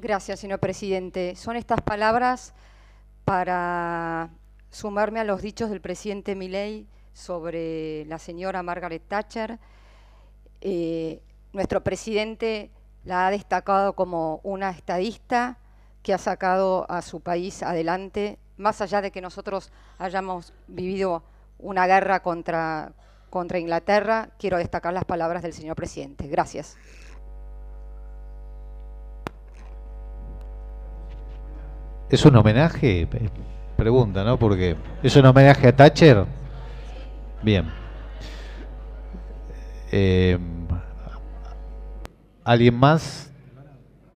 Gracias, señor presidente. Son estas palabras para sumarme a los dichos del presidente Milei sobre la señora Margaret Thatcher. Eh, nuestro presidente la ha destacado como una estadista que ha sacado a su país adelante, más allá de que nosotros hayamos vivido una guerra contra, contra Inglaterra, quiero destacar las palabras del señor presidente. Gracias. ¿Es un homenaje? Pregunta, ¿no? Porque ¿es un homenaje a Thatcher? Bien. Eh, ¿Alguien más?